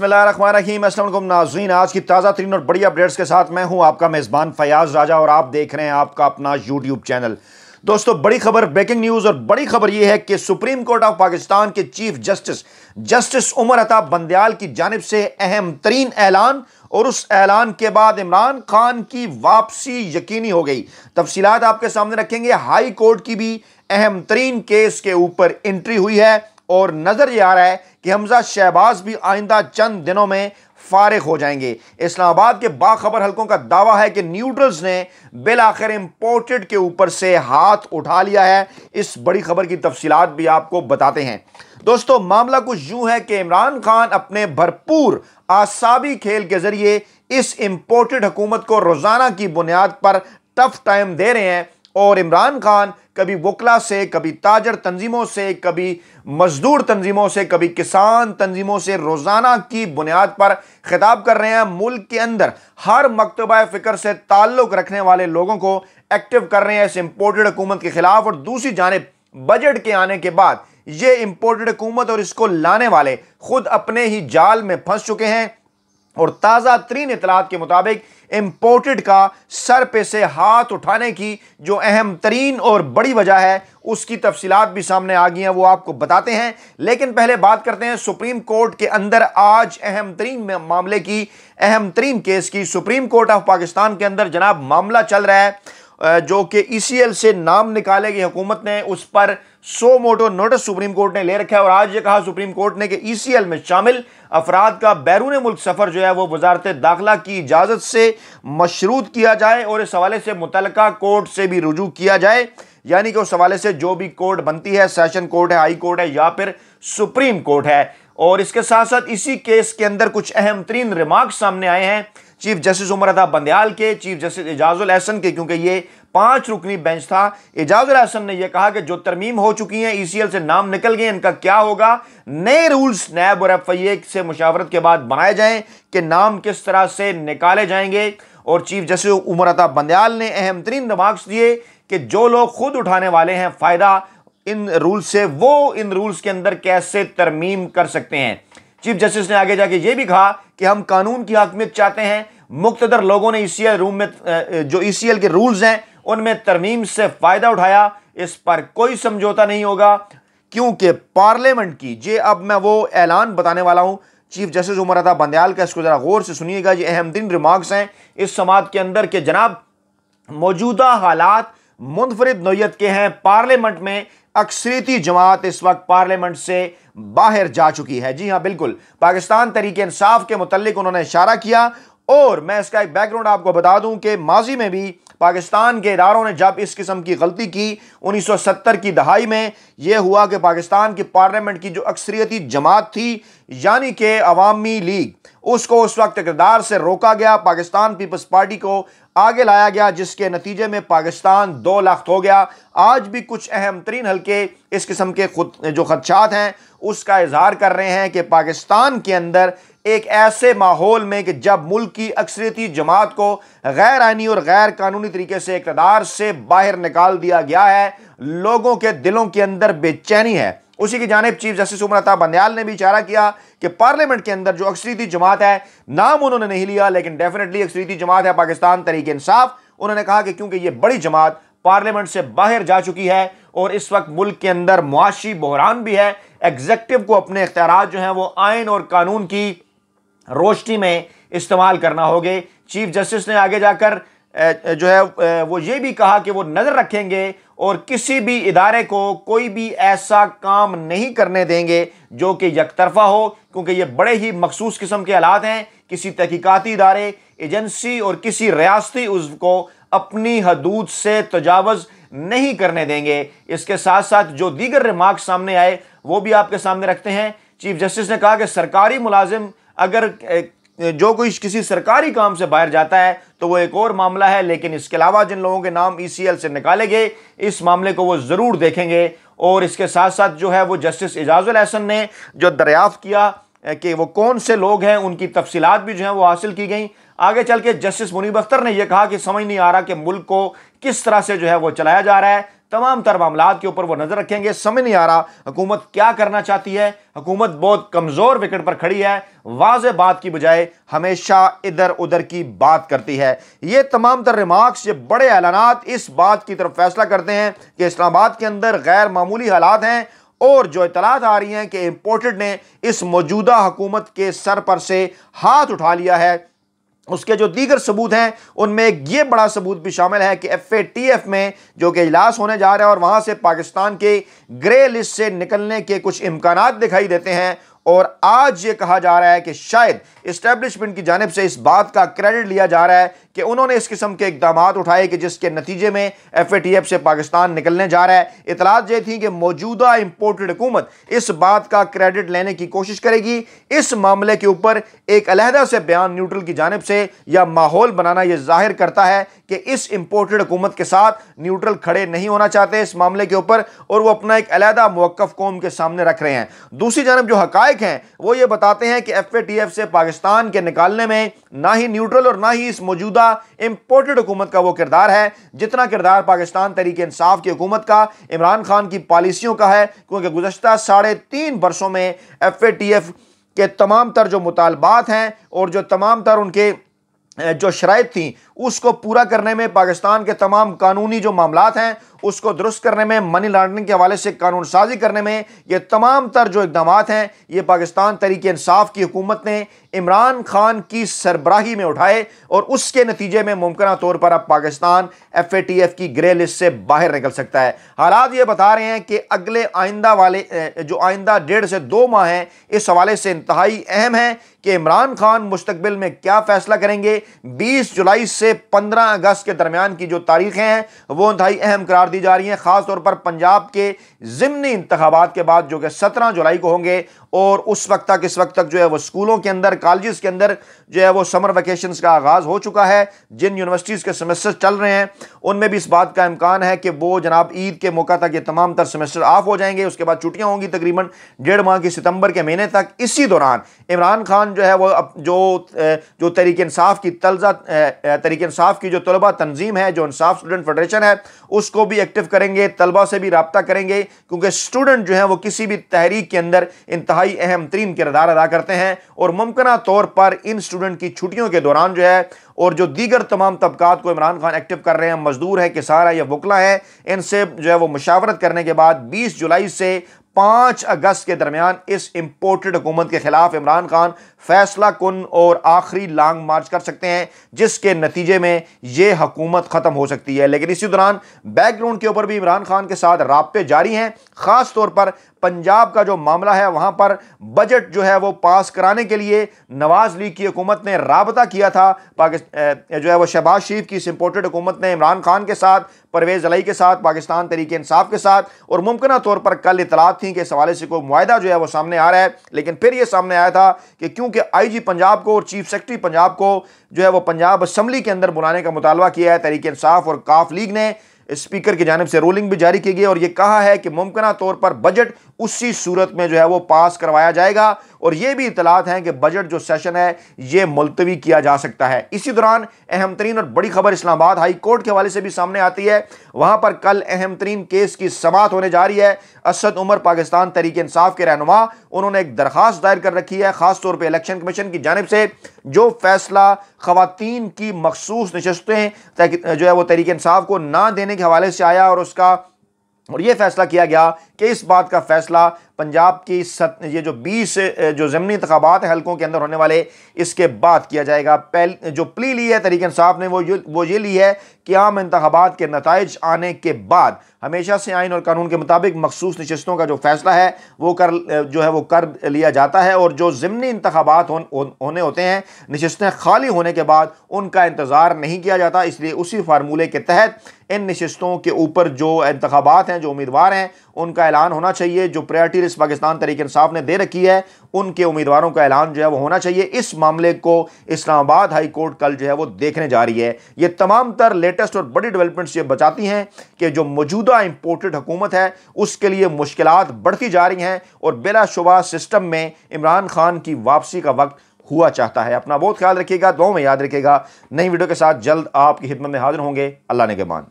बसमीम नाजीन आज की ताज़ा तरीन और बड़ी अपडेट्स के साथ मैं हूं आपका मेज़बान फयाज राजा और आप देख रहे हैं आपका अपना यूट्यूब चैनल दोस्तों बड़ी खबर ब्रेकिंग न्यूज़ और बड़ी खबर यह है कि सुप्रीम कोर्ट ऑफ पाकिस्तान के chief justice justice Umar Ata Bandial की जानब से अहम तरीन ऐलान और उस ऐलान के बाद इमरान खान की वापसी यकीनी हो गई तफसीत आपके सामने रखेंगे हाई कोर्ट की भी अहम तरीन केस के ऊपर एंट्री हुई है और नज़र ये आ रहा है कि हमजा शहबाज भी आइंदा चंद दिनों में फारग हो जाएंगे इस्लामाबाद के बाखबर हलकों का दावा है कि न्यूडल्स ने बिल आखिर इम्पोर्टेड के ऊपर से हाथ उठा लिया है इस बड़ी खबर की तफसीत भी आपको बताते हैं दोस्तों मामला कुछ यूं है कि इमरान खान अपने भरपूर आसाबी खेल के जरिए इस इम्पोर्टेड हुकूमत को रोज़ाना की बुनियाद पर टफ टाइम दे रहे हैं और इमरान खान कभी वकला से कभी ताजर तंजीमों से कभी मजदूर तंजीमों से कभी किसान तंजीमों से रोज़ाना की बुनियाद पर खिताब कर रहे हैं मुल्क के अंदर हर मकतबा फ़िक्र से ताल्लुक़ रखने वाले लोगों को एक्टिव कर रहे हैं इस इम्पोर्टेड हुकूमत के ख़िलाफ़ और दूसरी जानब बजट के आने के बाद ये इम्पोर्टेड हुकूमत और इसको लाने वाले खुद अपने ही जाल में फंस चुके हैं और ताज़ा तरीन इतलात के मुताबिक इम्पोर्टेड का सर पे से हाथ उठाने की जो अहम तरीन और बड़ी वजह है उसकी तफसीत भी सामने आ गई हैं वो आपको बताते हैं लेकिन पहले बात करते हैं सुप्रीम कोर्ट के अंदर आज अहम तरीन मामले की अहम तरीन केस की सुप्रीम कोर्ट ऑफ पाकिस्तान के अंदर जनाब मामला चल रहा है जो कि ई सी एल से नाम निकाले की हुकूमत ने उस पर suo motu notice supreme court ने ले रखा है और आज ये कहा सुप्रीम कोर्ट ने कि ईसीएल e में शामिल अफराद का बैरून मुल्क सफ़र जो है वो वजारत दाखिला की इजाज़त से मशरूत किया जाए और इस हवाले से मुतल कोर्ट से भी रुजू किया जाए यानी कि उस हवाले से जो भी कोर्ट बनती है सेशन कोर्ट है हाई कोर्ट है या फिर सुप्रीम कोर्ट है और इसके साथ साथ इसी केस के अंदर कुछ अहम तरीन रिमार्क सामने आए हैं चीफ जस्टिस उमर अदा बंदयाल के चीफ जस्टिस एजाजुल एहसन के क्योंकि ये पांच रुकनी बेंच था एजाजुल एहसन ने ये कहा कि जो तरमीम हो चुकी हैं ईसीएल e से नाम निकल गए इनका क्या होगा नए रूल्स नैब और एफ से मुशावरत के बाद बनाए जाएं कि नाम किस तरह से निकाले जाएंगे और चीफ जस्टिस उमर अदा बंदयाल ने अहम तरीन रिमार्क्स दिए कि जो लोग खुद उठाने वाले हैं फ़ायदा इन रूल्स से वो इन रूल्स के अंदर कैसे तरमीम कर सकते हैं चीफ जस्टिस ने आगे जाके ये भी कहा कि हम कानून की हकमियत चाहते हैं मुख्तर लोगों ने ई e रूम में जो ई e के रूल्स हैं उनमें तरमीम से फ़ायदा उठाया इस पर कोई समझौता नहीं होगा क्योंकि पार्लियामेंट की जे अब मैं वो ऐलान बताने वाला हूं चीफ जस्टिस उमर अदा बंदयाल का इसको ज़रा गौर से सुनिएगा ये अहम दिन रिमार्क्स हैं इस समाज के अंदर के जनाब मौजूदा हालात मुनफरद नोयत के हैं पार्लियामेंट में अक्सरीती जमात इस वक्त पार्लियामेंट से बाहर जा चुकी है जी हाँ बिल्कुल पाकिस्तान तरीके इंसाफ के मतलब उन्होंने इशारा किया और मैं इसका एक बैकग्राउंड आपको बता दूं कि माजी में भी पाकिस्तान के इदारों ने जब इस किस्म की गलती की 1970 की दहाई में यह हुआ कि पाकिस्तान की पार्लियामेंट की जो अक्सरियती जमात थी यानी कि अवामी लीग उसको उस वक्त किरदार से रोका गया पाकिस्तान पीपल्स पार्टी को आगे लाया गया जिसके नतीजे में पाकिस्तान दो लाख हो गया आज भी कुछ अहम तरीन हल्के इस किस्म के खुद जो खदशात हैं उसका इजहार कर रहे हैं कि पाकिस्तान के अंदर एक ऐसे माहौल में कि जब मुल्क की अक्सरती जमात को गैर आइनी और गैर कानूनी तरीके से इकदार से बाहर निकाल दिया गया है लोगों के दिलों के अंदर बेचैनी है उसी की जानब चीफ जस्टिस उमर अता बंदयाल ने भी इशारा किया कि पार्लियामेंट के अंदर जो अक्सरीती जमात है नाम उन्होंने नहीं लिया लेकिन डेफिनेटली अक्सरीती जमात है पाकिस्तान तरीके इंसाफ उन्होंने कहा कि क्योंकि ये बड़ी जमात पार्लियामेंट से बाहर जा चुकी है और इस वक्त मुल्क के अंदर मुआशी बहरान भी है एग्जेक्टिव को अपने इख्तियार जो हैं वो आयन और कानून की रोशनी में इस्तेमाल करना होगे चीफ जस्टिस ने आगे जाकर जो है वो ये भी कहा कि वो नज़र रखेंगे और किसी भी इदारे को कोई भी ऐसा काम नहीं करने देंगे जो कि यकतरफा हो क्योंकि ये बड़े ही मखसूस किस्म के हालात हैं किसी तहकीकती इदारे एजेंसी और किसी रियासती उज्व को अपनी हदूद से तजावज़ नहीं करने देंगे इसके साथ साथ जो दीगर रिमार्क सामने आए वो भी आपके सामने रखते हैं चीफ जस्टिस ने कहा कि सरकारी मुलाजिम अगर जो कोई किसी सरकारी काम से बाहर जाता है तो वो एक और मामला है लेकिन इसके अलावा जिन लोगों के नाम ई e से निकाले गए इस मामले को वो ज़रूर देखेंगे और इसके साथ साथ जो है वो जस्टिस एजाजुल अहसन ने जो दरियाफ़ किया कि वो कौन से लोग हैं उनकी तफसीत भी जो हैं वो हासिल की गई आगे चल के जस्टिस मुनीब अख्तर ने यह कहा कि समझ नहीं आ रहा कि मुल्क को किस तरह से जो है वो चलाया जा रहा है तमाम तर मामला के ऊपर वो नजर रखेंगे समझ नहीं आ रहा हुकूमत क्या करना चाहती है हुकूमत बहुत कमजोर विकेट पर खड़ी है वाज बात की बजाय हमेशा इधर उधर की बात करती है ये तमाम तर रिमार्क्स ये बड़े ऐलान इस बात की तरफ फैसला करते हैं कि इस्लामाबाद के अंदर गैर मामूली हालात हैं और जो इतलात आ रही हैं कि इम्पोर्टेड ने इस मौजूदा हुकूमत के सर पर से हाथ उठा लिया है उसके जो दीगर सबूत हैं उनमें एक ये बड़ा सबूत भी शामिल है कि एफ ए टी एफ में जो कि इजलास होने जा रहा है और वहाँ से पाकिस्तान के ग्रे लिस्ट से निकलने के कुछ इम्कान दिखाई देते हैं और आज ये कहा जा रहा है कि शायद इस्टेब्लिशमेंट की जानब से इस बात का क्रेडिट लिया जा रहा है कि उन्होंने इस किस्म के इकदाम उठाए कि जिसके नतीजे में एफ ए टी एफ से पाकिस्तान निकलने जा रहा है इतलात ये थी कि मौजूदा इम्पोर्टेड हुकूमत इस बात का क्रेडिट लेने की कोशिश करेगी इस मामले के ऊपर एक अलहदा से बयान न्यूट्रल की जानब से या माहौल बनाना यह जाहिर करता है कि इस इम्पोर्टेड हुकूमत के साथ न्यूट्रल खड़े नहीं होना चाहते इस मामले के ऊपर और वह अपना एक अलहदा मौक़ कौम के सामने रख रहे हैं दूसरी जानब जो हक हैं वो ये बताते हैं कि एफ ए टी एफ से पाकिस्तान अफगानिस्तान के निकालने में ना ही न्यूट्रल और ना ही इस मौजूदा इंपोर्टेड हुकूमत का वो किरदार है जितना किरदार पाकिस्तान तरीक इंसाफ की हुकूमत का इमरान खान की पॉलिसियों का है क्योंकि गुजशत साढ़े तीन बरसों में एफ ए टी एफ के तमाम तर जो मुतालबात हैं और जो तमाम तर उनके जो शराइ थी उसको पूरा करने में पाकिस्तान के तमाम कानूनी जो मामला हैं उसको दुरुस्त करने में मनी लॉन्ड्रिंग के हवाले से कानून साजी करने में ये तमाम तर जो इकदाम हैं ये पाकिस्तान तरीके इंसाफ की हुकूमत ने इमरान खान की सरबराही में उठाए और उसके नतीजे में मुमकिन तौर पर अब Pakistan F A T F की ग्रे लिस्ट से बाहर निकल सकता है हालात ये बता रहे हैं कि अगले आइंदा वाले जो आइंदा डेढ़ से दो माह हैं इस हवाले से इंतहाई अहम है कि इमरान खान मुस्तबिल में क्या फैसला करेंगे बीस जुलाई से से 15 अगस्त के दरमियान की जो तारीखें हैं वो इंतहाई अहम करार दी जा रही हैं ख़ासतौर पर पंजाब के ज़मनी इंतबात के बाद जो कि 17 जुलाई को होंगे और उस वक्त तक इस वक्त तक जो है वो स्कूलों के अंदर कॉलेज के अंदर जो है वो समर वैकेशन का आगाज़ हो चुका है जिन यूनिवर्सिटीज़ के सेमेस्टर चल रहे हैं उनमें भी इस बात का इम्कान है कि वो जनाब ईद के मौका तक ये तमाम तर सेमेस्टर ऑफ हो जाएंगे उसके बाद छुट्टियाँ होंगी तकरीबन डेढ़ माह की सितंबर के महीने तक इसी दौरान इमरान खान जो है वो जो जो तहरीक इंसाफ की तलजा तहरीक इंसाफ की जो तलबा तंजीम है जो इंसाफ स्टूडेंट फेडरेशन है उसको भी एक्टिव करेंगे तलबा से भी रबता करेंगे क्योंकि स्टूडेंट जो है वो किसी भी तहरीक के अंदर इंतहाई अहम तरीन किरदार अदा करते हैं और मुमकिन तौर पर इन स्टूडेंट की छुट्टियों के दौरान जो है और जो दीगर तमाम तबकात को इमरान खान एक्टिव कर रहे हैं मजदूर है किसान है या वकला है इनसे जो है वो मुशावरत करने के बाद 20 जुलाई से पाँच अगस्त के दरमियान इस इम्पोर्टेड हुकूमत के खिलाफ इमरान खान फैसला कन और आखिरी लॉन्ग मार्च कर सकते हैं जिसके नतीजे में ये हकूमत ख़त्म हो सकती है लेकिन इसी दौरान बैकग्राउंड के ऊपर भी इमरान खान के साथ रबते जारी हैं ख़ास तौर पर पंजाब का जो मामला है वहाँ पर बजट जो है वो पास कराने के लिए नवाज़ लीग की हुकूमत ने रबता किया था पाकिस्तान जो है वह शहबाज शरीफ की इस इम्पोर्टेड हुकूमत ने इमरान खान के साथ परवेज़ अलई के साथ पाकिस्तान तरीके इंसाफ के साथ और मुमकिन तौर पर कल इतलात थी कि इस हवाले से कोई माहा जो है वो सामने आ रहा है लेकिन फिर ये सामने आया था कि क्योंकि आई जी पंजाब को और चीफ सेक्रेटरी पंजाब को जो है वो पंजाब असम्बली के अंदर बुलाने का मुतालबा किया है तरीके इंसाफ और काफ लीग ने स्पीकर की जानब से रोलिंग भी जारी की गई और यह कहा है कि मुमकिन तौर पर बजट उसी सूरत में जो है वो पास करवाया जाएगा और यह भी इतलात हैं कि बजट जो सेशन है यह मुलतवी किया जा सकता है इसी दौरान अहम तरीन और बड़ी खबर इस्लामाबाद हाई कोर्ट के हवाले से भी सामने आती है वहां पर कल अहम तरीन केस की समात होने जा रही है असद उमर पाकिस्तान तरीके इंसाफ के रहनुमा उन्होंने एक दरख्वास्त दायर कर रखी है खासतौर पर इलेक्शन कमीशन की जानब से जो फैसला खातन की मखसूस नशस्तें जो है वो तहरीक इंसाफ को ना देने के हवाले से आया और उसका और ये फैसला किया गया कि इस बात का फैसला पंजाब की सत, ये जो बीस जो ज़मनी इंतबात हैं हल्कों के अंदर होने वाले इसके बाद किया जाएगा पहल जो प्ली ली है तरीक साहब ने वो ये वो ये ली है कि आम इंतबात के नतज आने के बाद हमेशा से आइन और कानून के मुताबिक मखसूस नशस्तों का जो फैसला है वो कर जो है वो कर लिया जाता है और जो ज़मनी इंतबात हो, हो, होने होते हैं नशस्तें खाली होने के बाद उनका इंतज़ार नहीं किया जाता इसलिए उसी फार्मूले के तहत इन नशस्तों के ऊपर जो इंतबात हैं जो उम्मीदवार हैं उनका ऐलान होना चाहिए जो प्रायरिटी जिस पाकिस्तान तरीक इंसाफ ने दे रखी है उनके उम्मीदवारों का ऐलान जो है वो होना चाहिए इस मामले को इस्लामाबाद हाई कोर्ट कल जो है वो देखने जा रही है ये तमाम तर लेटेस्ट और बड़ी डेवलपमेंट्स ये बचाती हैं कि जो मौजूदा इंपोर्टेड हुकूमत है उसके लिए मुश्किल बढ़ती जा रही हैं और बिलाशुबा सिस्टम में इमरान खान की वापसी का वक्त हुआ चाहता है अपना बहुत ख्याल रखिएगा दो में याद रखिएगा नई वीडियो के साथ जल्द आपकी खिदमत में हाजिर होंगे अल्लाह ने के मान